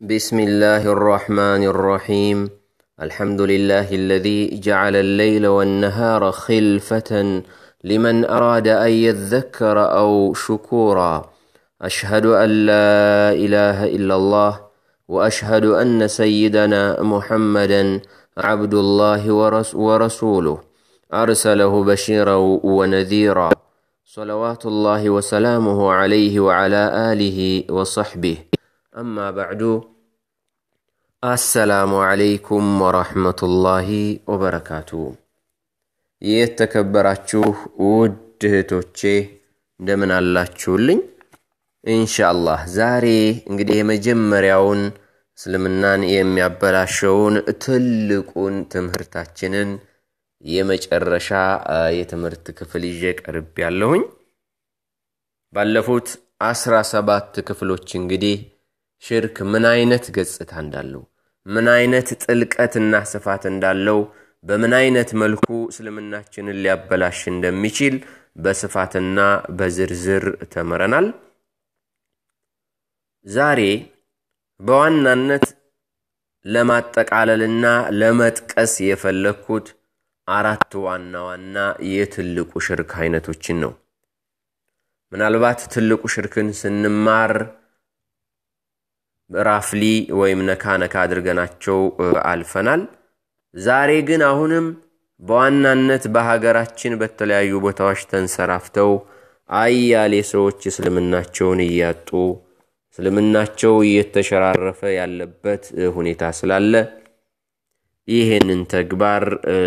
بسم الله الرحمن الرحيم الحمد لله الذي جعل الليل والنهار خلفة لمن أراد أن يذكر أو شكورا أشهد أن لا إله إلا الله وأشهد أن سيدنا محمدا عبد الله ورس ورسوله أرسله بشيرا ونذيرا صلوات الله وسلامه عليه وعلى آله وصحبه أما بعد አሰላሙ አለይኩም ወራህመቱላሂ ወበረካቱ። የተከበራችሁ ውድ እህቶቼ እንደምን አላችሁልኝ? ኢንሻአላህ ዛሬ እንግዲህ የመጀመሪያውን እስልምናን የሚያበላሸውን ትልቁን ትምህርታችንን የመጨረሻ የትምህርት ክፍል ይዤ ቀርብ ያለሁኝ ባለፉት አስራ ሰባት ክፍሎች እንግዲህ ሽርክ ምን አይነት ገጽታ እንዳለው ምን አይነት ጥልቀትና ስፋት እንዳለው በምን አይነት መልኩ እስልምናችንን ሊያበላሽ እንደሚችል በስፋትና በዝርዝር ተምረናል። ዛሬ በዋናነት ለማጠቃለልና ለመጥቀስ የፈለግኩት አራት ዋና ዋና የትልቁ ሽርክ አይነቶችን ነው። ምናልባት ትልቁ ሽርክን ስንማር ራፍሊ ወይም ነካ ነካ አድርገናቸው አልፈናል። ዛሬ ግን አሁንም በዋናነት በሀገራችን በተለያዩ ቦታዎች ተንሰራፍተው አያሌ ሰዎች እስልምናቸውን እያጡ እስልምናቸው እየተሸራረፈ ያለበት ሁኔታ ስላለ ይህንን ተግባር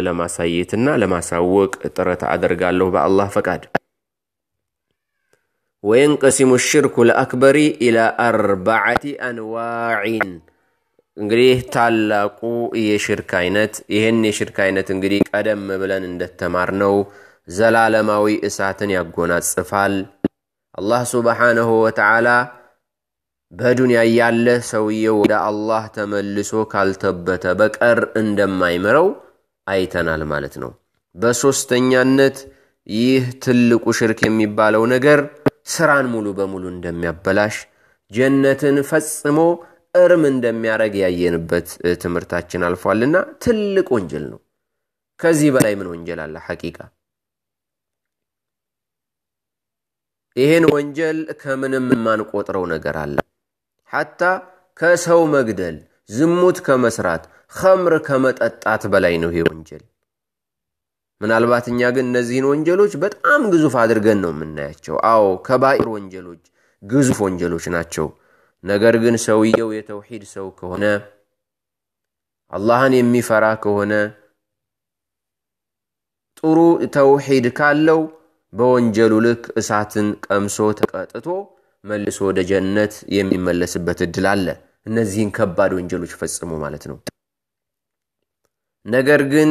ለማሳየትና ለማሳወቅ ጥረት አደርጋለሁ በአላህ ፈቃድ። ወየንቀሲሙ ሽርኩ ለአክበሪ ኢላ አርባዓቲ አንዋዒን እንግዲህ ታላቁ የሽርክ አይነት ይህን የሽርክ አይነት እንግዲህ ቀደም ብለን እንደተማር ነው ዘላለማዊ እሳትን ያጎናጽፋል። አላህ ሱብሓነሁ ወተዓላ በዱንያ ያለ ሰውየው ወደ አላህ ተመልሶ ካልተበተ በቀር እንደማይምረው አይተናል ማለት ነው። በሦስተኛነት ይህ ትልቁ ሽርክ የሚባለው ነገር ስራን ሙሉ በሙሉ እንደሚያበላሽ ጀነትን ፈጽሞ እርም እንደሚያደርግ ያየንበት ትምህርታችን አልፏልና ትልቅ ወንጀል ነው። ከዚህ በላይ ምን ወንጀል አለ? ሐቂቃ ይህን ወንጀል ከምንም የማንቆጥረው ነገር አለ። ሐታ ከሰው መግደል፣ ዝሙት ከመስራት፣ ኸምር ከመጠጣት በላይ ነው ይሄ ወንጀል። ምናልባት እኛ ግን እነዚህን ወንጀሎች በጣም ግዙፍ አድርገን ነው የምናያቸው። አዎ ከባይር ወንጀሎች ግዙፍ ወንጀሎች ናቸው። ነገር ግን ሰውየው የተውሂድ ሰው ከሆነ አላህን የሚፈራ ከሆነ ጥሩ ተውሂድ ካለው በወንጀሉ ልክ እሳትን ቀምሶ ተቀጥቶ መልሶ ወደ ጀነት የሚመለስበት እድል አለ። እነዚህን ከባድ ወንጀሎች ፈጽሞ ማለት ነው። ነገር ግን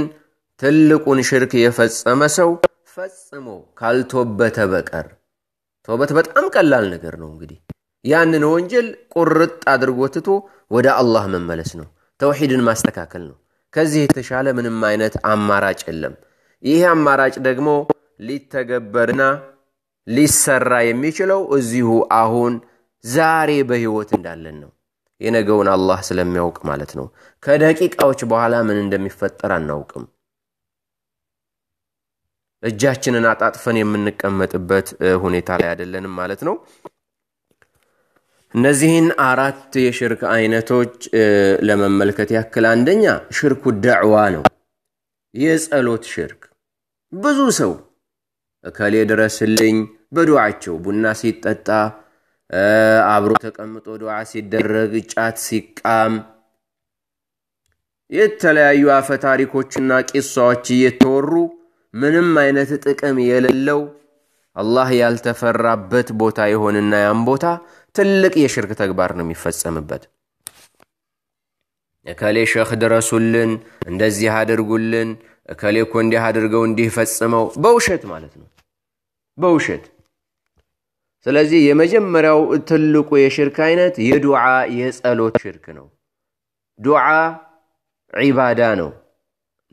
ትልቁን ሽርክ የፈጸመ ሰው ፈጽሞ ካልቶበተ በቀር ተውበት በጣም ቀላል ነገር ነው። እንግዲህ ያንን ወንጀል ቁርጥ አድርጎ ትቶ ወደ አላህ መመለስ ነው፣ ተውሂድን ማስተካከል ነው። ከዚህ የተሻለ ምንም አይነት አማራጭ የለም። ይህ አማራጭ ደግሞ ሊተገበርና ሊሰራ የሚችለው እዚሁ አሁን ዛሬ በህይወት እንዳለን ነው። የነገውን አላህ ስለሚያውቅ ማለት ነው። ከደቂቃዎች በኋላ ምን እንደሚፈጠር አናውቅም። እጃችንን አጣጥፈን የምንቀመጥበት ሁኔታ ላይ አይደለንም ማለት ነው። እነዚህን አራት የሽርክ አይነቶች ለመመልከት ያክል አንደኛ ሽርኩ ደዕዋ ነው፣ የጸሎት ሽርክ። ብዙ ሰው እከሌ ድረስልኝ በዱዓቸው ቡና ሲጠጣ አብሮ ተቀምጦ ዱዓ ሲደረግ፣ ጫት ሲቃም፣ የተለያዩ አፈ ታሪኮችና ቂሳዎች እየተወሩ ምንም አይነት ጥቅም የሌለው አላህ ያልተፈራበት ቦታ የሆንና ያን ቦታ ትልቅ የሽርክ ተግባር ነው የሚፈጸምበት። እከሌ ሸህ ድረሱልን፣ እንደዚህ አድርጉልን፣ እከሌ እኮ እንዲህ አድርገው እንዲህ ፈጽመው፣ በውሸት ማለት ነው በውሸት። ስለዚህ የመጀመሪያው ትልቁ የሽርክ አይነት የዱዓ የጸሎት ሽርክ ነው። ዱዓ ዒባዳ ነው።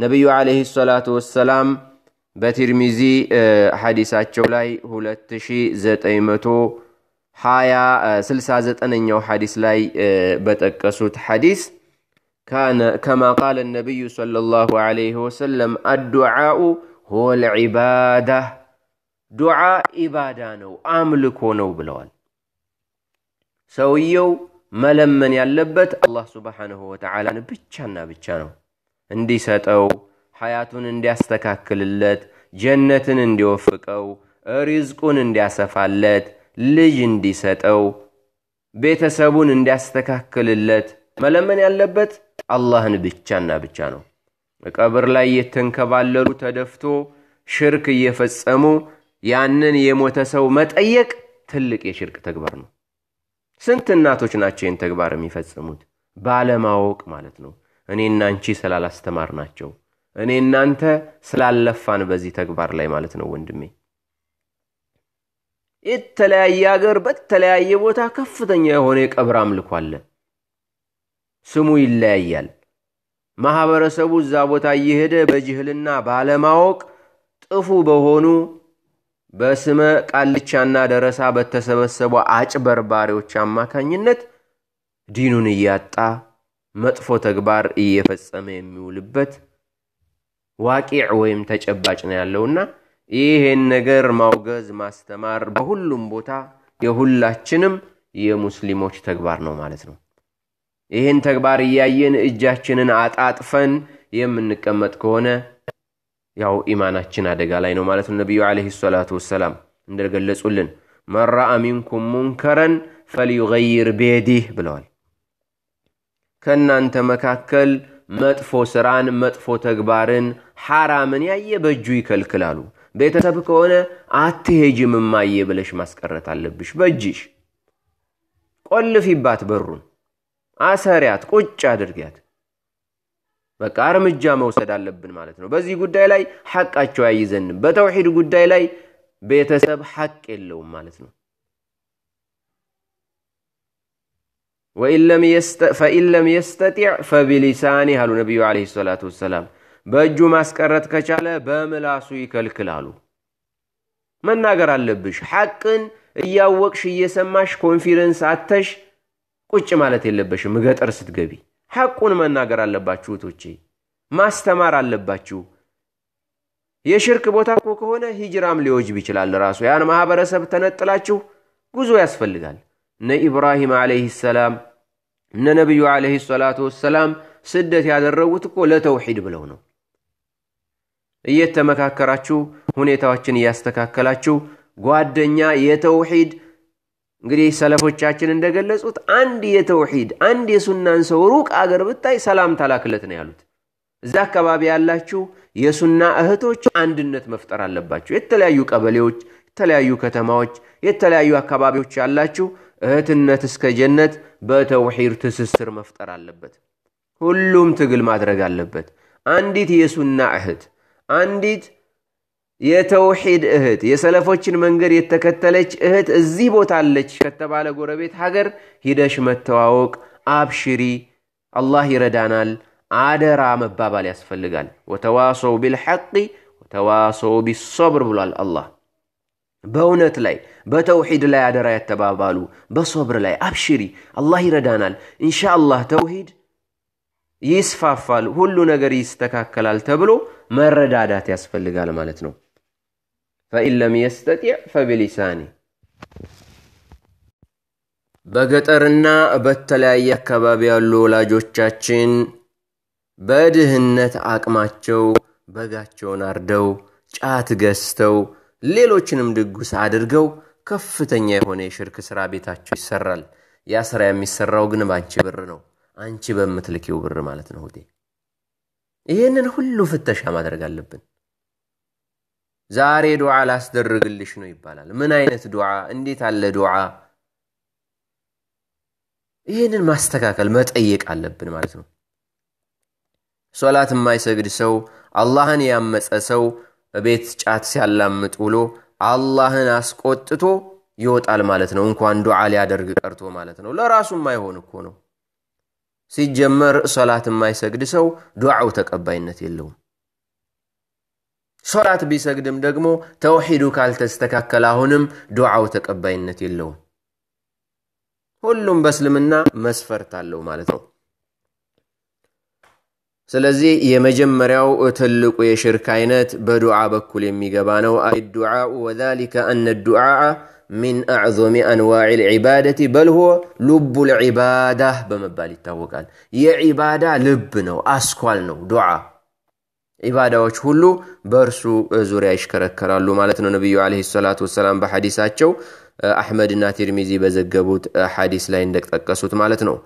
ነቢዩ ዓለይሂ ሰላቱ ወሰላም በቲርሚዚ ሐዲሳቸው ላይ 2969ኛው ሐዲስ ላይ በጠቀሱት ሐዲስ ከማ ቃለ ነቢዩ ሰለላሁ ዐለይሂ ወሰለም አዱዓኡ ሆል ልዒባዳ ዱዓ ኢባዳ ነው፣ አምልኮ ነው ብለዋል። ሰውየው መለመን ያለበት አላህ ሱብሓነሁ ወተዓላን ብቻና ብቻ ነው እንዲሰጠው ሐያቱን እንዲያስተካክልለት፣ ጀነትን እንዲወፍቀው፣ ሪዝቁን እንዲያሰፋለት፣ ልጅ እንዲሰጠው፣ ቤተሰቡን እንዲያስተካክልለት መለመን ያለበት አላህን ብቻና ብቻ ነው። ቀብር ላይ እየተንከባለሉ ተደፍቶ ሽርክ እየፈጸሙ ያንን የሞተ ሰው መጠየቅ ትልቅ የሽርክ ተግባር ነው። ስንት እናቶች ናቸው ይህን ተግባር የሚፈጽሙት? ባለማወቅ ማለት ነው። እኔና አንቺ ስላላስተማር ናቸው። እኔ እናንተ ስላለፋን በዚህ ተግባር ላይ ማለት ነው ወንድሜ። የተለያየ ሀገር በተለያየ ቦታ ከፍተኛ የሆነ የቀብር አምልኮ አለ። ስሙ ይለያያል። ማህበረሰቡ እዛ ቦታ እየሄደ በጅህልና ባለማወቅ ጥፉ በሆኑ በስመ ቃልቻና ደረሳ በተሰበሰቡ አጭበርባሪዎች አማካኝነት ዲኑን እያጣ መጥፎ ተግባር እየፈጸመ የሚውልበት ዋቂዕ ወይም ተጨባጭ ነው ያለውና ይህን ነገር ማውገዝ ማስተማር በሁሉም ቦታ የሁላችንም የሙስሊሞች ተግባር ነው ማለት ነው። ይህን ተግባር እያየን እጃችንን አጣጥፈን የምንቀመጥ ከሆነ ያው ኢማናችን አደጋ ላይ ነው ማለት ነው። ነቢዩ ለ ሰላቱ ወሰላም እንደገለጹልን መራአ ሚንኩም ሙንከረን ፈልዩገይር ቤዲህ ብለዋል። ከእናንተ መካከል መጥፎ ስራን፣ መጥፎ ተግባርን፣ ሐራምን ያየ በእጁ ይከልክላሉ። ቤተሰብ ከሆነ አትሄጅም እማዬ ብለሽ ማስቀረት አለብሽ። በእጅሽ ቆልፊባት፣ በሩን አሰሪያት፣ ቁጭ አድርጊያት። በቃ እርምጃ መውሰድ አለብን ማለት ነው። በዚህ ጉዳይ ላይ ሐቃቸው አይዘንም። በተውሒድ ጉዳይ ላይ ቤተሰብ ሐቅ የለውም ማለት ነው። ፈኢን ለም የስተጢዕ ፈቢሊሳኒ አሉ ነቢዩ ዓለይሂ ሰላቱ ወሰላም። በእጁ ማስቀረት ከቻለ በምላሱ ይከልክል አሉ። መናገር አለብሽ። ሐቅን እያወቅሽ እየሰማሽ ኮንፊደንስ አተሽ ቁጭ ማለት የለበሽም። ገጠር ስትገቢ ሐቁን መናገር አለባችሁ። እህቶቼ ማስተማር አለባችሁ። የሽርክ ቦታ እኮ ከሆነ ሂጅራም ሊወጅብ ይችላል ራሱ። ያን ማህበረሰብ ተነጥላችሁ ጉዞ ያስፈልጋል። እነ ኢብራሂም ዓለይህ ሰላም እነ ነቢዩ ዓለይህ ሰላቱ ወሰላም ስደት ያደረጉት እኮ ለተውሒድ ብለው ነው። እየተመካከራችሁ ሁኔታዎችን እያስተካከላችሁ ጓደኛ የተውሒድ እንግዲህ ሰለፎቻችን እንደገለጹት አንድ የተውሒድ አንድ የሱናን ሰው ሩቅ አገር ብታይ ሰላም ታላክለት ነው ያሉት። እዚ አካባቢ ያላችሁ የሱና እህቶች አንድነት መፍጠር አለባችሁ። የተለያዩ ቀበሌዎች፣ የተለያዩ ከተማዎች፣ የተለያዩ አካባቢዎች ያላችሁ እህትነት እስከ ጀነት በተውሒድ ትስስር መፍጠር አለበት። ሁሉም ትግል ማድረግ አለበት። አንዲት የሱና እህት፣ አንዲት የተውሒድ እህት፣ የሰለፎችን መንገድ የተከተለች እህት እዚህ ቦታ አለች ከተባለ ጎረቤት ሀገር ሂደሽ መተዋወቅ፣ አብሽሪ፣ አላህ ይረዳናል፣ አደራ መባባል ያስፈልጋል። ወተዋሶው ቢልሐቂ ወተዋሶው ቢሶብር ብሏል አላህ። በእውነት ላይ በተውሂድ ላይ አደራ ያተባባሉ በሶብር ላይ አብሽሪ አላህ ይረዳናል ኢንሻአላህ ተውሂድ ይስፋፋል ሁሉ ነገር ይስተካከላል ተብሎ መረዳዳት ያስፈልጋል ማለት ነው ፈኢን ለም የስተጢዕ ፈቢሊሳኒ በገጠርና በተለያየ አካባቢ ያሉ ወላጆቻችን በድህነት አቅማቸው በጋቸውን አርደው ጫት ገዝተው ሌሎችንም ድጉስ አድርገው ከፍተኛ የሆነ የሽርክ ሥራ ቤታቸው ይሰራል። ያ ሥራ የሚሰራው ግን በአንቺ ብር ነው፣ አንቺ በምትልኪው ብር ማለት ነው። ሁቴ ይህንን ሁሉ ፍተሻ ማድረግ አለብን። ዛሬ ዱዓ ላስደርግልሽ ነው ይባላል። ምን አይነት ዱዓ? እንዴት አለ ዱዓ? ይህንን ማስተካከል መጠየቅ አለብን ማለት ነው። ሶላት የማይሰግድ ሰው፣ አላህን ያመፀ ሰው ቤት ጫት ሲያላምጥ ውሎ አላህን አስቆጥቶ ይወጣል ማለት ነው። እንኳን ዱዓ ሊያደርግ ቀርቶ ማለት ነው። ለራሱ የማይሆን እኮ ነው። ሲጀመር ሶላት የማይሰግድ ሰው ዱዓው ተቀባይነት የለውም። ሶላት ቢሰግድም ደግሞ ተውሒዱ ካልተስተካከለ አሁንም ዱዓው ተቀባይነት የለውም። ሁሉም በእስልምና መስፈርት አለው ማለት ነው። ስለዚህ የመጀመሪያው ትልቁ የሽርክ አይነት በዱዓ በኩል የሚገባ ነው። አዱዓኡ ወዛሊከ አነ ዱዓአ ሚን አዕዞሚ አንዋዕ ልዒባደቲ በል ሁወ ልቡ ልዒባዳ በመባል ይታወቃል። የዒባዳ ልብ ነው፣ አስኳል ነው። ዱዓ ዒባዳዎች ሁሉ በእርሱ ዙሪያ ይሽከረከራሉ ማለት ነው። ነቢዩ ዓለይሂ ሰላቱ ወሰላም በሐዲሳቸው አሕመድና ቲርሚዚ በዘገቡት ሐዲስ ላይ እንደጠቀሱት ማለት ነው።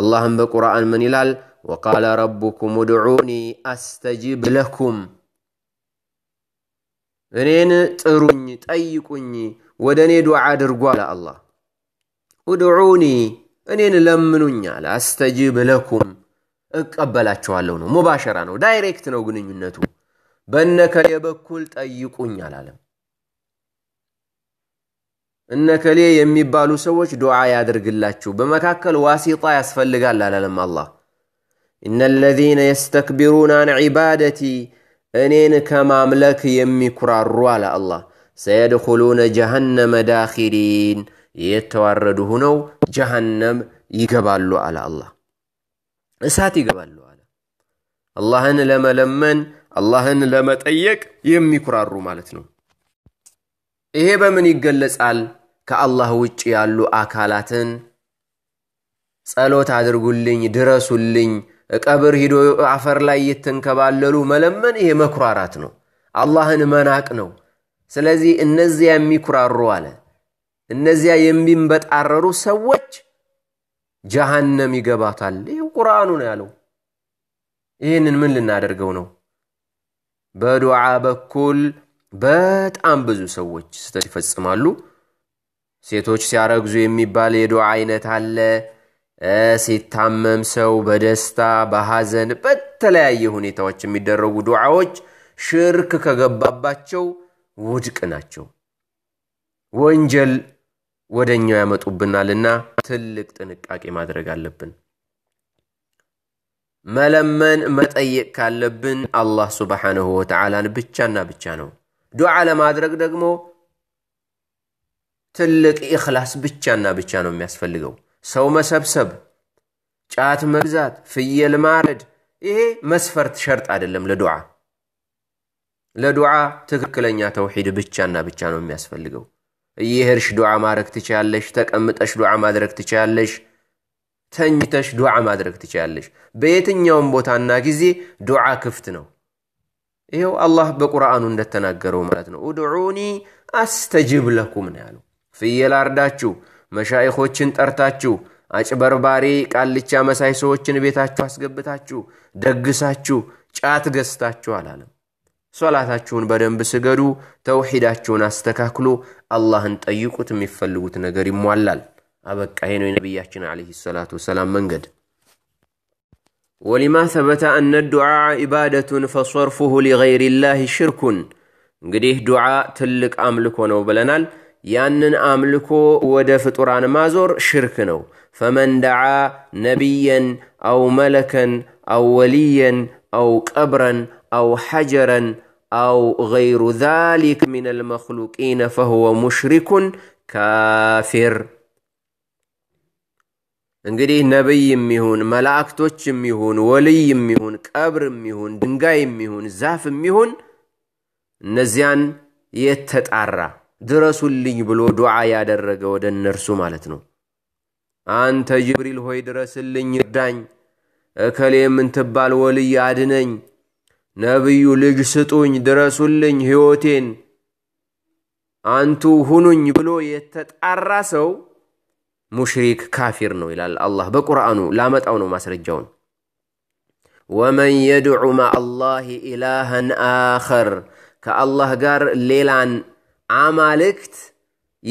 አላህም በቁርአን ምን ይላል? وقال ረቡኩም ድዑኒ አስተጅብ ለኩም እኔን ጥሩኝ፣ ጠይቁኝ፣ ወደ እኔ ዱዓ አድርጉ አለ አላህ። ኡድዑኒ እኔን ለምኑኝ አለ። ለኩም እቀበላችኋለሁ ነው። ሙባሸራ ነው፣ ዳይሬክት ነው ግንኙነቱ። በነከሌ በኩል ጠይቁኝ አላለም። እነከሌ የሚባሉ ሰዎች ዱዓ ያድርግላችሁ፣ በመካከል ዋሲጣ ያስፈልጋል አላለም አላህ ኢነለዚነ የስተክቢሩና አን ዒባደቲ እኔን ከማምለክ የሚኩራሩ አለ አላ ሰየድኹሉነ ጀሃነመ ዳኪሪን የተዋረዱ ሁነው ጀሃነም ይገባሉ አለ አላህ እሳት ይገባሉ አለ አላህን ለመለመን አላህን ለመጠየቅ የሚኩራሩ ማለት ነው ይሄ በምን ይገለጻል ከአላህ ውጭ ያሉ አካላትን ጸሎት አድርጉልኝ ድረሱልኝ ቀብር ሂዶ አፈር ላይ እየተንከባለሉ መለመን ይሄ መኩራራት ነው፣ አላህን መናቅ ነው። ስለዚህ እነዚያ የሚኩራሩ አለ እነዚያ የሚንበጣረሩ ሰዎች ጀሃነም ይገባታል። ይህ ቁርአኑ ነው ያለው። ይህንን ምን ልናደርገው ነው? በዱዓ በኩል በጣም ብዙ ሰዎች ስህተት ይፈጽማሉ። ሴቶች ሲያረግዙ የሚባል የዱዓ አይነት አለ። ሲታመም ሰው በደስታ በሐዘን በተለያየ ሁኔታዎች የሚደረጉ ዱዓዎች ሽርክ ከገባባቸው ውድቅ ናቸው። ወንጀል ወደ እኛው ያመጡብናልና ትልቅ ጥንቃቄ ማድረግ አለብን። መለመን መጠየቅ ካለብን አላህ ስብሓንሁ ወተዓላን ብቻና ብቻ ነው። ዱዓ ለማድረግ ደግሞ ትልቅ ኢኽላስ ብቻና ብቻ ነው የሚያስፈልገው። ሰው መሰብሰብ፣ ጫት መግዛት፣ ፍየል ማረድ፣ ይሄ መስፈርት ሸርጥ አይደለም ለዱዓ። ለዱዓ ትክክለኛ ተውሒድ ብቻና ብቻ ነው የሚያስፈልገው። እየሄድሽ ዱዓ ማድረግ ትችያለሽ። ተቀምጠሽ ዱዓ ማድረግ ትችያለሽ። ተኝተሽ ዱዓ ማድረግ ትችያለሽ። በየትኛውም ቦታና ጊዜ ዱዓ ክፍት ነው። ይኸው አላህ በቁርአኑ እንደተናገረው ማለት ነው። ኡድዑኒ አስተጅብ ለኩም ነው ያለው። ፍየል አርዳችሁ መሻይኾችን ጠርታችሁ አጭበርባሪ ቃልቻ መሳይ ሰዎችን ቤታችሁ አስገብታችሁ ደግሳችሁ ጫት ገዝታችሁ አላለም። ሶላታችሁን በደንብ ስገዱ፣ ተውሒዳችሁን አስተካክሉ፣ አላህን ጠይቁት፣ የሚፈልጉት ነገር ይሟላል። አበቃ። ይሄ ነው የነቢያችን ዓለይሂ ሰላት ወሰላም መንገድ። ወሊማ ተበተ አነ ዱዓ ኢባደቱን ፈሶርፉሁ ሊገይሪላሂ ሽርኩን። እንግዲህ ዱዓ ትልቅ አምልኮ ነው ብለናል። ያንን አምልኮ ወደ ፍጡራን ማዞር ሽርክ ነው። ፈመን ደዓ ነቢየን አው መለከን አው ወልየን አው ቀብረን አው ሐጀረን አው ገይሩ ዛሊክ ምን አልመክሉቂነ ፈሁወ ሙሽሪኩን ካፊር። እንግዲህ ነቢይ የሚሆን መላእክቶች የሚሆን ወልይ የሚሆን ቀብር የሚሆን ድንጋይ የሚሆን ዛፍ የሚሆን እነዚያን የተጣራ ድረሱልኝ ብሎ ዱዓ ያደረገ ወደ እነርሱ ማለት ነው። አንተ ጅብሪል ሆይ ድረስልኝ፣ እርዳኝ፣ እከሌ የምትባል ወልይ አድነኝ፣ ነቢዩ ልጅ ስጡኝ፣ ድረሱልኝ፣ ሕይወቴን አንቱ ሁኑኝ ብሎ የተጣራ ሰው ሙሽሪክ ካፊር ነው ይላል አላህ በቁርአኑ። ላመጣው ነው ማስረጃውን። ወመን የድዑ አላህ ኢላሃን አኸር ከአላህ ጋር ሌላን አማልክት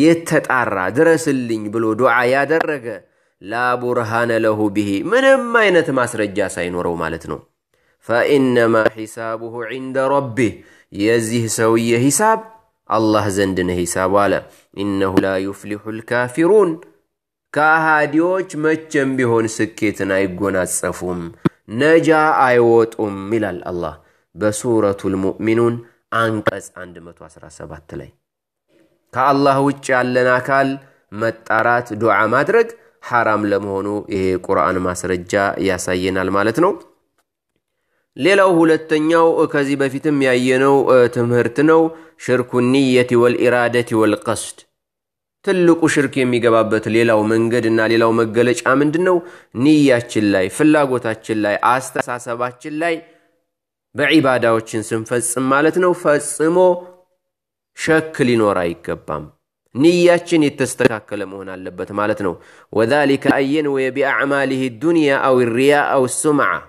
የተጣራ ድረስልኝ ብሎ ዱዓ ያደረገ ላቡርሃነ ለሁ ብሂ ምንም አይነት ማስረጃ ሳይኖረው ማለት ነው። ፈኢነማ ሒሳቡሁ ዒንደ ረቢህ የዚህ ሰውዬ ሂሳብ አላህ ዘንድ ነ ሂሳቡ አለ። ኢነሁ ላ ዩፍሊሑ ልካፊሩን ከሃዲዎች መቼም ቢሆን ስኬትን አይጎናጸፉም፣ ነጃ አይወጡም ይላል አላህ በሱረቱል ልሙእሚኑን አንቀጽ 117 ላይ። ከአላህ ውጭ ያለን አካል መጣራት፣ ዱዓ ማድረግ ሐራም ለመሆኑ ይሄ ቁርአን ማስረጃ ያሳየናል ማለት ነው። ሌላው ሁለተኛው ከዚህ በፊትም ያየነው ትምህርት ነው። ሽርኩ ኒየቲ ወልኢራደቲ ወልቀስድ ትልቁ ሽርክ የሚገባበት ሌላው መንገድ እና ሌላው መገለጫ ምንድን ነው? ንያችን ላይ፣ ፍላጎታችን ላይ፣ አስተሳሰባችን ላይ በዒባዳዎችን ስንፈጽም ማለት ነው ፈጽሞ شكل لنوراي كبام نياتشن يتستكاك لمهنا اللبت مالتنو وذلك اي ينوي بأعماله الدنيا أو الرياء أو السمعة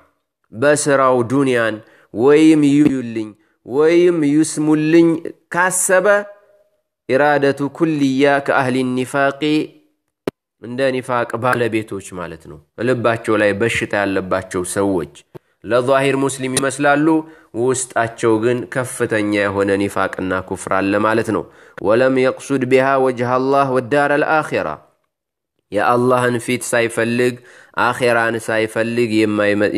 بسرا دنيا ويم يولين ويم يسم اللين كاسبة إرادة كلية كأهل النفاق من دا نفاق بالبيتوش مالتنو لباتشو لاي بشتا لباتشو سوج ለዛሂር ሙስሊም ይመስላሉ፣ ውስጣቸው ግን ከፍተኛ የሆነ ኒፋቅና ኩፍር አለ ማለት ነው። ወለም የቅሱድ ቢሃ ወጅህ አላህ ወዳር አልአኼራ የአላህን ፊት ሳይፈልግ አኼራን ሳይፈልግ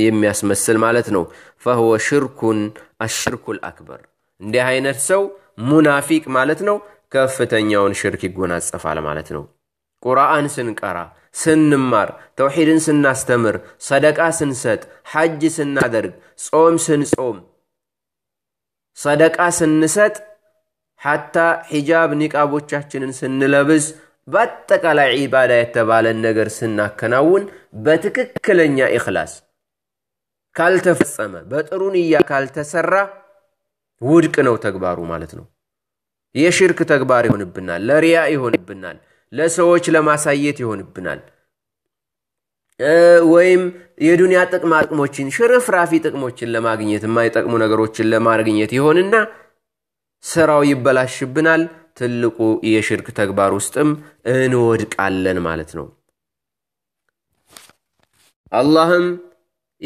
የሚያስመስል ማለት ነው። ፈህወ ሽርኩን አሽርኩል አክበር እንዲህ አይነት ሰው ሙናፊቅ ማለት ነው። ከፍተኛውን ሽርክ ይጎናጸፋል ማለት ነው። ቁርአን ስንቀራ ስንማር፣ ተውሒድን ስናስተምር፣ ሰደቃ ስንሰጥ፣ ሐጅ ስናደርግ፣ ጾም ስንጾም፣ ሰደቃ ስንሰጥ፣ ሓታ ሒጃብ ኒቃቦቻችንን ስንለብስ፣ በአጠቃላይ ዒባዳ የተባለን ነገር ስናከናውን በትክክለኛ ኢኽላስ ካልተፈጸመ በጥሩ ንያ ካልተሰራ ውድቅ ነው ተግባሩ ማለት ነው። የሽርክ ተግባር ይሆንብናል፣ ለሪያ ይሆንብናል። ለሰዎች ለማሳየት ይሆንብናል። ወይም የዱንያ ጥቅማ ጥቅሞችን ሽርፍራፊ ጥቅሞችን ለማግኘት የማይጠቅሙ ነገሮችን ለማግኘት ይሆንና ስራው ይበላሽብናል። ትልቁ የሽርክ ተግባር ውስጥም እንወድቃለን ማለት ነው። አላህም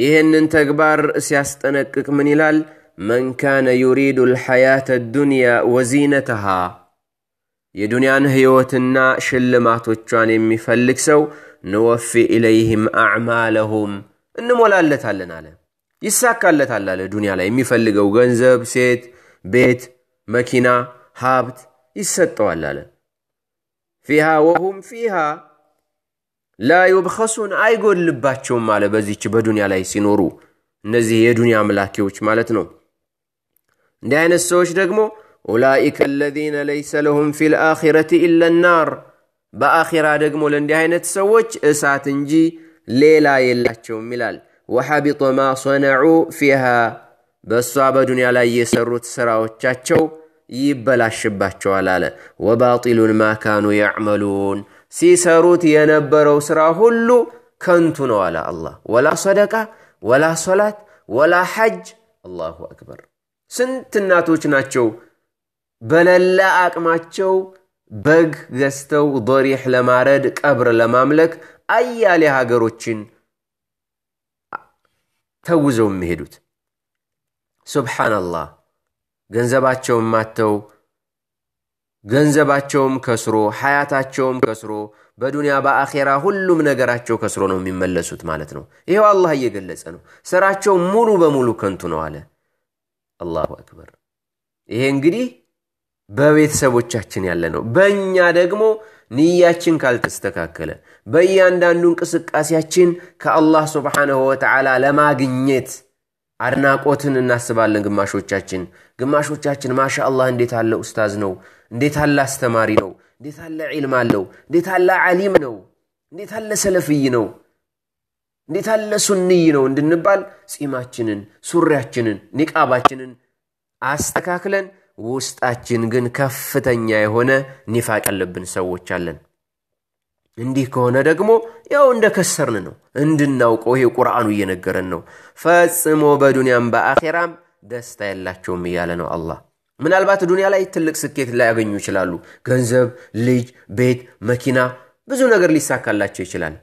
ይህንን ተግባር ሲያስጠነቅቅ ምን ይላል? መን ካነ ዩሪዱ ልሐያተ ዱንያ ወዚነተሃ የዱንያን ሕይወትና ሽልማቶቿን የሚፈልግ ሰው ንወፊ ኢለይህም አዕማለሁም እንሞላለታለን አለ። ይሳካለታል አለ። ዱንያ ላይ የሚፈልገው ገንዘብ፣ ሴት፣ ቤት፣ መኪና፣ ሀብት ይሰጠዋል አለ። ፊሃ ወሁም ፊሃ ላ ዩብኸሱን አይጎልባቸውም አለ። በዚች በዱንያ ላይ ሲኖሩ እነዚህ የዱንያ አምላኪዎች ማለት ነው። እንዲህ አይነት ሰዎች ደግሞ أولئك الذين ليس لهم في الآخرة إلا النار بآخرة دقمو لندي هينة سوج إسات نجي ليلا يلاتشو ملال وحبط ما صنعوا فيها በእሷ በዱንያ ላይ የሰሩት ስራዎቻቸው ይበላሽባቸዋል አለ። ወባጢሉን ማካኑ ያዕመሉን ሲሰሩት የነበረው ስራ ሁሉ ከንቱ ነው አለ አላህ። ወላ ሰደቃ ወላ ሶላት ወላ ሐጅ። አላሁ አክበር። ስንት እናቶች ናቸው በለላ አቅማቸው በግ ገዝተው ዶሪሕ ለማረድ ቀብር ለማምለክ አያሌ ሀገሮችን ተውዘው የሚሄዱት ሱብሓነላህ። ገንዘባቸውም ማተው ገንዘባቸውም ከስሮ ሀያታቸውም ከስሮ በዱንያ በአኼራ ሁሉም ነገራቸው ከስሮ ነው የሚመለሱት ማለት ነው። ይኸው አላህ እየገለጸ ነው። ስራቸው ሙሉ በሙሉ ከንቱ ነው አለ። አላሁ አክበር። ይሄ እንግዲህ በቤተሰቦቻችን ያለ ነው። በእኛ ደግሞ ንያችን ካልተስተካከለ በእያንዳንዱ እንቅስቃሴያችን ከአላህ ስብሓንሁ ወተዓላ ለማግኘት አድናቆትን እናስባለን። ግማሾቻችን ግማሾቻችን ማሻ አላህ እንዴት አለ ኡስታዝ ነው፣ እንዴት አለ አስተማሪ ነው፣ እንዴት አለ ዒልም አለው፣ እንዴት አለ ዓሊም ነው፣ እንዴት አለ ሰለፍይ ነው፣ እንዴት አለ ሱንይ ነው እንድንባል ጺማችንን፣ ሱሪያችንን፣ ኒቃባችንን አስተካክለን ውስጣችን ግን ከፍተኛ የሆነ ኒፋቅ ያለብን ሰዎች አለን። እንዲህ ከሆነ ደግሞ ያው እንደ ከሰርን ነው፣ እንድናውቀው ይሄ ቁርአኑ እየነገረን ነው። ፈጽሞ በዱንያም በአኼራም ደስታ የላቸውም እያለ ነው አላ ምናልባት ዱንያ ላይ ትልቅ ስኬት ላያገኙ ይችላሉ። ገንዘብ፣ ልጅ፣ ቤት፣ መኪና፣ ብዙ ነገር ሊሳካላቸው ይችላል።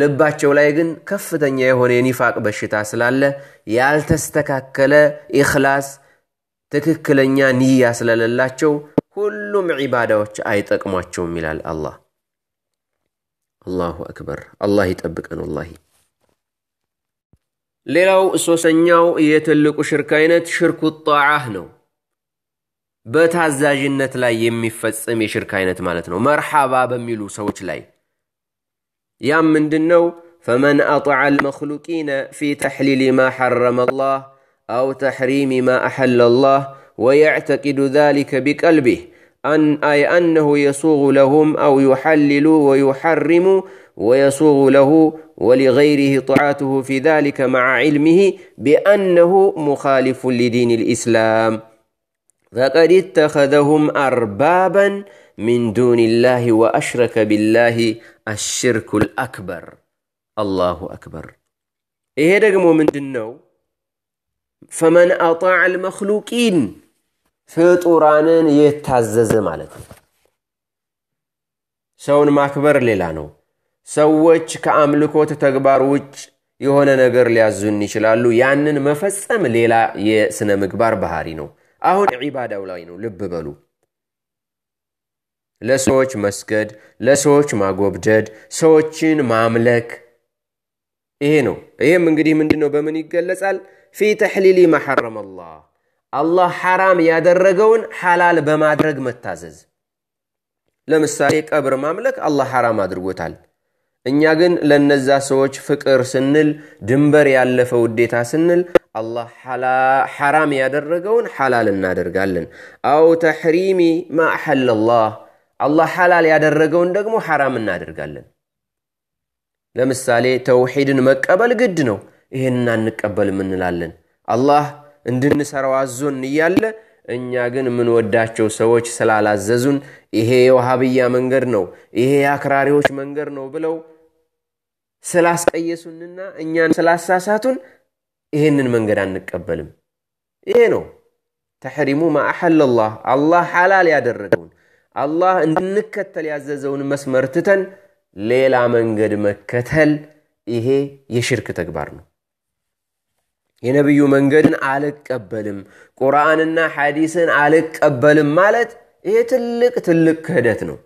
ልባቸው ላይ ግን ከፍተኛ የሆነ የኒፋቅ በሽታ ስላለ ያልተስተካከለ ኢክላስ ትክክለኛ ንያ ስለሌላቸው ሁሉም ዒባዳዎች አይጠቅሟቸውም ይላል አላህ። አላሁ አክበር። አላህ ይጠብቀን ወላሂ። ሌላው ሶስተኛው የትልቁ ሽርክ አይነት ሽርኩ ጣዓህ ነው። በታዛዥነት ላይ የሚፈጸም የሽርክ አይነት ማለት ነው። መርሓባ በሚሉ ሰዎች ላይ ያም ምንድን ነው? ፈመን አጣዓ አልመክሉቂነ ፊ ተሕሊል ማ ሐረመ አላህ أو تحريم ما أحل الله ويعتقد ذلك بقلبه أن أي أنه يسوغ لهم أو يحلل ويحرم ويسوغ له ولغيره طاعته في ذلك مع علمه بأنه مخالف لدين الإسلام فقد اتخذهم أربابا من دون الله وأشرك بالله الشرك الأكبر الله أكبر إيه رقمه من دنو ፈመን አጣዕ አልመክሉቂን ፍጡራንን የታዘዘ ማለት ነው። ሰውን ማክበር ሌላ ነው። ሰዎች ከአምልኮት ተግባር ውጭ የሆነ ነገር ሊያዙን ይችላሉ። ያንን መፈጸም ሌላ የሥነ ምግባር ባህሪ ነው። አሁን ዒባዳው ላይ ነው። ልብ በሉ። ለሰዎች መስገድ፣ ለሰዎች ማጎብደድ፣ ሰዎችን ማምለክ ይሄ ነው። ይህም እንግዲህ ምንድነው ነው? በምን ይገለጻል? ፊ ተሕሊሊ ማሐረም አላህ አላህ ሐራም ያደረገውን ሐላል በማድረግ መታዘዝ። ለምሳሌ ቀብር ማምለክ አላህ ሐራም አድርጎታል። እኛ ግን ለነዛ ሰዎች ፍቅር ስንል ድንበር ያለፈ ውዴታ ስንል አላህ ሐራም ያደረገውን ሐላል እናደርጋለን። አው ተሕሪሚ ማ አሐለ አላህ ሐላል ያደረገውን ደግሞ ሐራም እናደርጋለን። ለምሳሌ ተውሒድን መቀበል ግድ ነው። ይህንን አንቀበልም እንላለን። አላህ እንድንሰራው አዞን እያለ እኛ ግን የምንወዳቸው ሰዎች ስላላዘዙን ይሄ የውሃብያ መንገድ ነው፣ ይሄ የአክራሪዎች መንገድ ነው ብለው ስላስቀየሱንና እኛን ስላሳሳቱን ይህንን መንገድ አንቀበልም። ይሄ ነው ተሕሪሙ ማ አላህ ሓላል ያደረገውን አላህ እንድንከተል ያዘዘውን መስመር ትተን ሌላ መንገድ መከተል ይሄ የሽርክ ተግባር ነው። የነቢዩ መንገድን አልቀበልም፣ ቁርአንና ሐዲስን አልቀበልም ማለት ይሄ ትልቅ ትልቅ ክህደት ነው።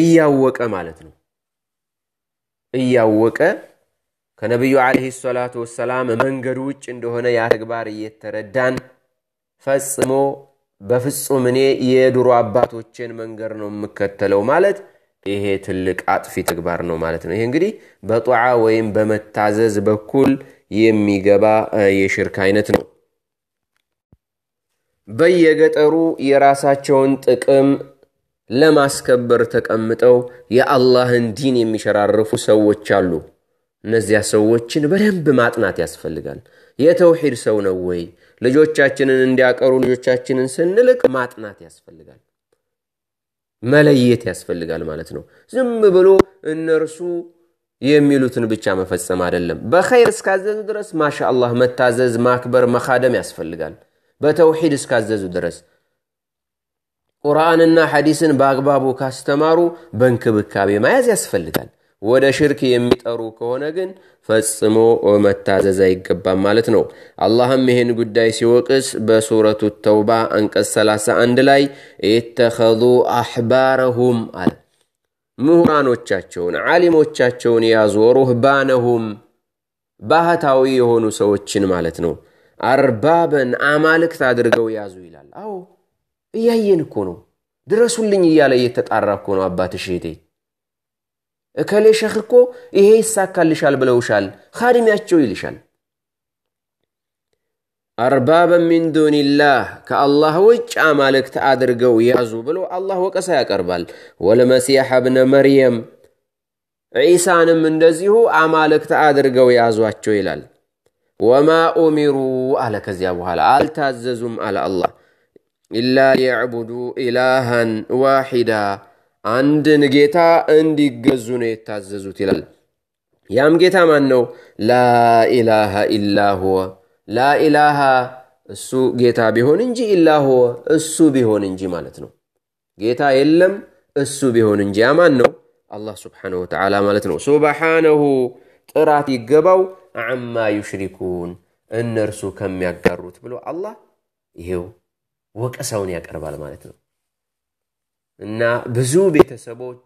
እያወቀ ማለት ነው። እያወቀ ከነቢዩ ለ ሰላቱ ወሰላም መንገዱ ውጭ እንደሆነ ያ ተግባር እየተረዳን ፈጽሞ በፍጹም እኔ የድሮ አባቶቼን መንገድ ነው የምከተለው ማለት ይሄ ትልቅ አጥፊ ተግባር ነው ማለት ነው። ይሄ እንግዲህ በጧዓ ወይም በመታዘዝ በኩል የሚገባ የሽርክ አይነት ነው። በየገጠሩ የራሳቸውን ጥቅም ለማስከበር ተቀምጠው የአላህን ዲን የሚሸራርፉ ሰዎች አሉ። እነዚያ ሰዎችን በደንብ ማጥናት ያስፈልጋል። የተውሂድ ሰው ነው ወይ? ልጆቻችንን እንዲያቀሩ ልጆቻችንን ስንልቅ ማጥናት ያስፈልጋል፣ መለየት ያስፈልጋል ማለት ነው። ዝም ብሎ እነርሱ የሚሉትን ብቻ መፈጸም አይደለም። በኸይር እስካዘዙ ድረስ ማሻአላህ መታዘዝ፣ ማክበር፣ መካደም ያስፈልጋል። በተውሒድ እስካዘዙ ድረስ ቁርአንና ሐዲስን በአግባቡ ካስተማሩ በእንክብካቤ መያዝ ያስፈልጋል። ወደ ሽርክ የሚጠሩ ከሆነ ግን ፈጽሞ መታዘዝ አይገባም ማለት ነው። አላህም ይህን ጉዳይ ሲወቅስ በሱረቱ ተውባ አንቀጽ 31 ላይ የተኸዙ አሕባረሁም አለ። ምሁራኖቻቸውን ዓሊሞቻቸውን የያዙ ሩህባነሁም ባህታዊ የሆኑ ሰዎችን ማለት ነው። አርባበን አማልክት አድርገው ያዙ ይላል። አዎ እያየን እኮ ነው። ድረሱልኝ እያለ እየተጣራ እኮ ነው አባትሽ ሄቴ እከሌ ሸህ እኮ ይሄ ይሳካልሻል ብለውሻል፣ ካድሚያቸው ይልሻል። አርባበ ሚን ዱኒላህ ከአላህ ውጭ አማልክት አድርገው ያዙ ብሎ አላህ ወቀሳ ያቀርባል። ወለመሲሐ ብነ መርየም ዒሳንም እንደዚሁ አማልክት አድርገው ያዟቸው ይላል። ወማ ኡሚሩ አለ። ከዚያ በኋላ አልታዘዙም አለ አላህ ኢላ ሊዕቡዱ ኢላሃን ዋሒዳ አንድን ጌታ እንዲገዙ ነው የታዘዙት ይላል። ያም ጌታ ማን ነው? ላኢላሃ ኢላ ሁወ ላኢላሃ እሱ ጌታ ቢሆን እንጂ ኢላ ሁወ እሱ ቢሆን እንጂ ማለት ነው። ጌታ የለም እሱ ቢሆን እንጂ ያማን ነው? አላህ ስብሓነሁ ወተዓላ ማለት ነው። ሱብሓነሁ ጥራት ይገባው አማ ዩሽሪኩን እነርሱ ከሚያጋሩት ብሎ አላህ ይሄው ወቀሳውን ያቀርባል ማለት ነው። እና ብዙ ቤተሰቦች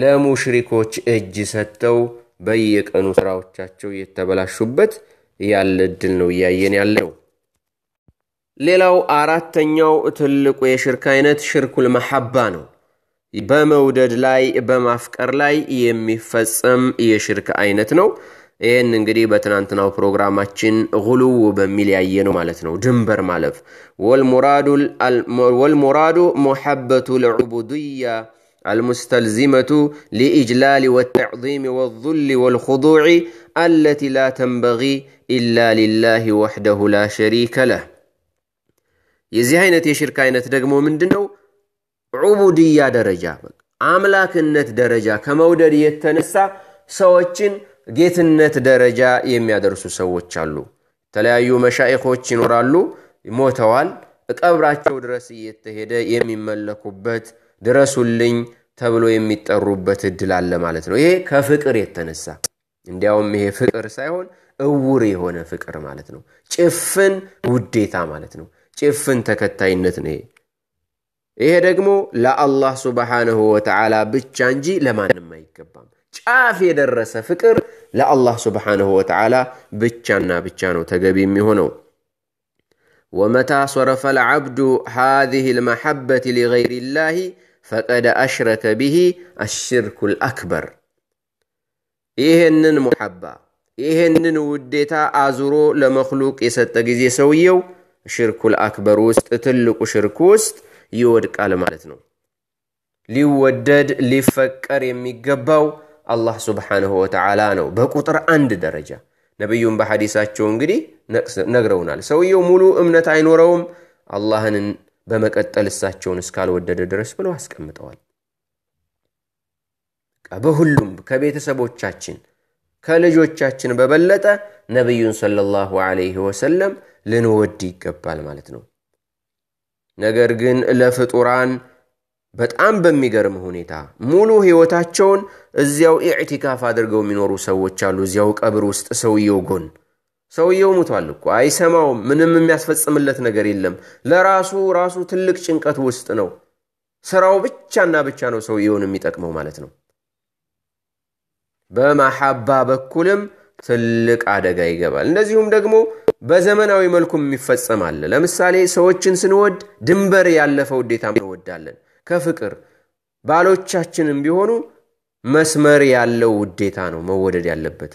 ለሙሽሪኮች እጅ ሰጥተው በየቀኑ ስራዎቻቸው የተበላሹበት ያለ እድል ነው እያየን ያለ ነው። ሌላው አራተኛው ትልቁ የሽርክ አይነት ሽርኩል መሐባ ነው። በመውደድ ላይ በማፍቀር ላይ የሚፈጸም የሽርክ አይነት ነው። ይህን እንግዲህ በትናንትናው ፕሮግራማችን ጉሉው በሚል ያየ ነው ማለት ነው። ድንበር ማለፍ ወልሙራዱ ሙሐበቱ ልዑቡድያ المستلزمة لإجلال والتعظيم والذل والخضوع التي لا تنبغي إلا لله وحده لا شريك له የዚህ አይነት የሽርክ አይነት ደግሞ ምንድን ነው? ዑቡድያ ደረጃ አምላክነት ደረጃ ከመውደድ የተነሳ ሰዎችን ጌትነት ደረጃ የሚያደርሱ ሰዎች አሉ። የተለያዩ መሻይኮች ይኖራሉ፣ ሞተዋል። ቀብራቸው ድረስ እየተሄደ የሚመለኩበት ድረሱልኝ ተብሎ የሚጠሩበት እድል አለ ማለት ነው። ይሄ ከፍቅር የተነሳ እንዲያውም ይሄ ፍቅር ሳይሆን እውር የሆነ ፍቅር ማለት ነው። ጭፍን ውዴታ ማለት ነው። ጭፍን ተከታይነት ነው ይሄ። ይሄ ደግሞ ለአላህ ሱብሓነሁ ወተዓላ ብቻ እንጂ ለማንም አይገባም። ጫፍ የደረሰ ፍቅር ለአላህ ስብሓንሁ ወተዓላ ብቻና ብቻ ነው ተገቢ የሚሆነው። ወመታ ሶረፈ ልዓብዱ ሃዚህ ልመሐበት ሊገይር ላህ ፈቀደ አሽረከ ብሂ አሽርኩ ልአክበር። ይህንን ሙሐባ ይህንን ውዴታ አዙሮ ለመክሉቅ የሰጠ ጊዜ ሰውየው ሽርኩል አክበር ውስጥ ትልቁ ሽርክ ውስጥ ይወድቃል ማለት ነው። ሊወደድ ሊፈቀር የሚገባው አላህ ስብሓንሁ ወተዓላ ነው በቁጥር አንድ ደረጃ ነቢዩም በሐዲሳቸው እንግዲህ ነግረውናል ሰውየው ሙሉ እምነት አይኖረውም አላህን በመቀጠል እሳቸውን እስካልወደደ ድረስ ብለው አስቀምጠዋል በሁሉም ከቤተሰቦቻችን ከልጆቻችን በበለጠ ነቢዩን ሰለላሁ አለይህ ወሰለም ልንወድ ይገባል ማለት ነው ነገር ግን ለፍጡራን በጣም በሚገርም ሁኔታ ሙሉ ህይወታቸውን እዚያው ኢዕቲካፍ አድርገው የሚኖሩ ሰዎች አሉ። እዚያው ቀብር ውስጥ ሰውየው ጎን ሰውየው ሙቷል እኮ አይሰማውም። ምንም የሚያስፈጽምለት ነገር የለም። ለራሱ ራሱ ትልቅ ጭንቀት ውስጥ ነው። ስራው ብቻና ብቻ ነው ሰውየውን የሚጠቅመው ማለት ነው። በማሐባ በኩልም ትልቅ አደጋ ይገባል። እንደዚሁም ደግሞ በዘመናዊ መልኩም የሚፈጸም አለ። ለምሳሌ ሰዎችን ስንወድ ድንበር ያለፈ ውዴታ እንወዳለን። ከፍቅር ባሎቻችንም ቢሆኑ መስመር ያለው ውዴታ ነው መወደድ ያለበት።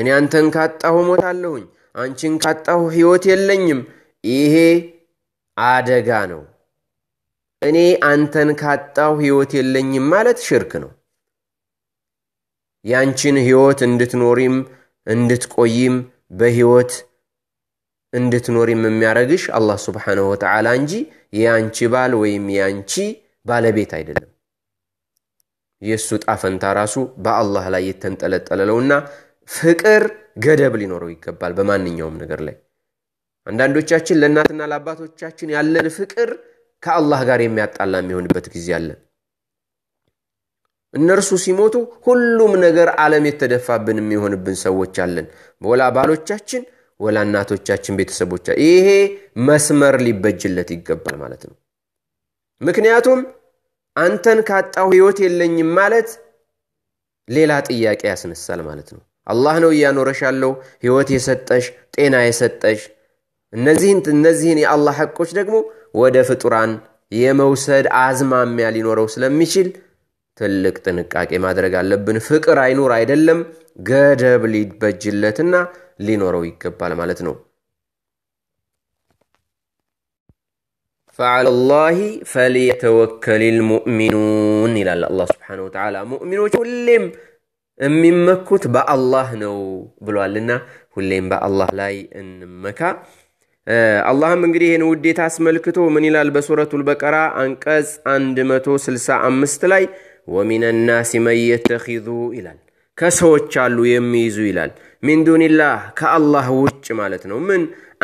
እኔ አንተን ካጣሁ ሞታለሁኝ፣ አንቺን ካጣሁ ሕይወት የለኝም። ይሄ አደጋ ነው። እኔ አንተን ካጣሁ ሕይወት የለኝም ማለት ሽርክ ነው። ያንቺን ሕይወት እንድትኖሪም እንድትቆይም በሕይወት እንድትኖሪም የሚያደረግሽ አላህ ስብሓነሁ ወተዓላ እንጂ የአንቺ ባል ወይም የአንቺ ባለቤት አይደለም። የእሱ ጣፈንታ ራሱ በአላህ ላይ የተንጠለጠለለውና ፍቅር ገደብ ሊኖረው ይገባል በማንኛውም ነገር ላይ። አንዳንዶቻችን ለእናትና ለአባቶቻችን ያለን ፍቅር ከአላህ ጋር የሚያጣላ የሚሆንበት ጊዜ አለ። እነርሱ ሲሞቱ ሁሉም ነገር ዓለም የተደፋብን የሚሆንብን ሰዎች አለን። ወላ ባሎቻችን ወላ እናቶቻችን ቤተሰቦቻ ይሄ መስመር ሊበጅለት ይገባል ማለት ነው ምክንያቱም አንተን ካጣው ህይወት የለኝም ማለት ሌላ ጥያቄ ያስነሳል ማለት ነው አላህ ነው እያኖረሽ ያለው ህይወት የሰጠሽ ጤና የሰጠሽ እነዚህን እነዚህን የአላህ ሐቆች ደግሞ ወደ ፍጡራን የመውሰድ አዝማሚያ ሊኖረው ስለሚችል ትልቅ ጥንቃቄ ማድረግ አለብን ፍቅር አይኑር አይደለም ገደብ ሊበጅለትና ሊኖረው ይገባል ማለት ነው። ፈዓላ ላሂ ፈሊየተወከል ልሙእሚኑን ይላል አላህ ስብሓነሁ ወተዓላ። ሙእሚኖች ሁሌም የሚመኩት በአላህ ነው ብሏልና ሁሌም በአላህ ላይ እንመካ። አላህም እንግዲህ ይህን ውዴታ አስመልክቶ ምን ይላል? በሱረቱል በቀራ አንቀጽ 165 ላይ ወሚን ናሲ መን የተኺዙ ይላል ከሰዎች አሉ የሚይዙ ይላል ሚን ዱኒላህ ከአላህ ውጭ ማለት ነው። ምን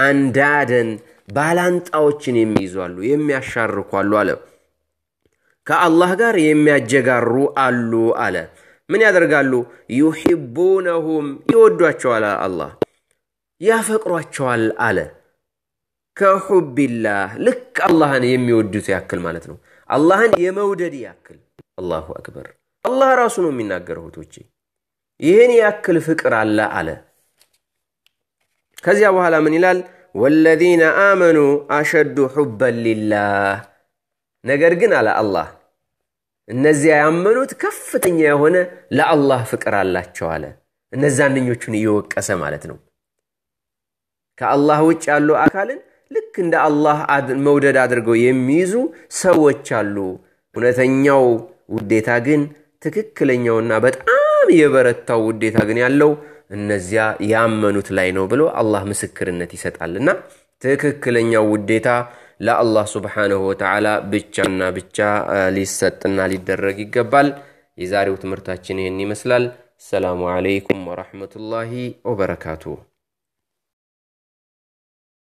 አንዳደን ባላንጣዎችን የሚይዙ አሉ፣ የሚያሻርኩ አሉ አለ። ከአላህ ጋር የሚያጀጋሩ አሉ አለ። ምን ያደርጋሉ? ዩሂቡነሁም ይወዷቸዋል፣ አላህ ያፈቅሯቸዋል አለ። ከሑቢላህ ልክ አላህን የሚወዱት ያክል ማለት ነው። አላህን የመውደድ ያክል። አላሁ አክበር። አላህ ራሱ ነው የሚናገረው እህቶቼ ይህን ያክል ፍቅር አለ አለ። ከዚያ በኋላ ምን ይላል? ወለዚነ አመኑ አሸዱ ሑበን ሊላህ። ነገር ግን አለ አላህ እነዚያ ያመኑት ከፍተኛ የሆነ ለአላህ ፍቅር አላቸው አለ። እነዛንኞቹን እየወቀሰ ማለት ነው። ከአላህ ውጭ ያሉ አካልን ልክ እንደ አላህ መውደድ አድርገው የሚይዙ ሰዎች አሉ። እውነተኛው ውዴታ ግን ትክክለኛውና በጣም በጣም የበረታው ውዴታ ግን ያለው እነዚያ ያመኑት ላይ ነው ብሎ አላህ ምስክርነት ይሰጣልና ትክክለኛው ውዴታ ለአላህ ስብሓንሁ ወተዓላ ብቻና ብቻ ሊሰጥና ሊደረግ ይገባል። የዛሬው ትምህርታችን ይህን ይመስላል። ሰላሙ አለይኩም ወረሕመቱላሂ ወበረካቱሁ።